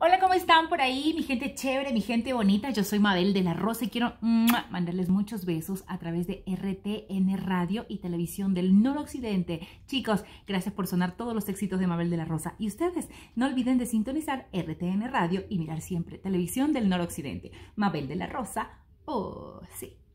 Hola, ¿cómo están por ahí? Mi gente chévere, mi gente bonita. Yo soy Mabel de la Rosa y quiero mandarles muchos besos a través de RTN Radio y Televisión del Noroccidente. Chicos, gracias por sonar todos los éxitos de Mabel de la Rosa. Y ustedes, no olviden de sintonizar RTN Radio y mirar siempre Televisión del Noroccidente. Mabel de la Rosa, oh sí.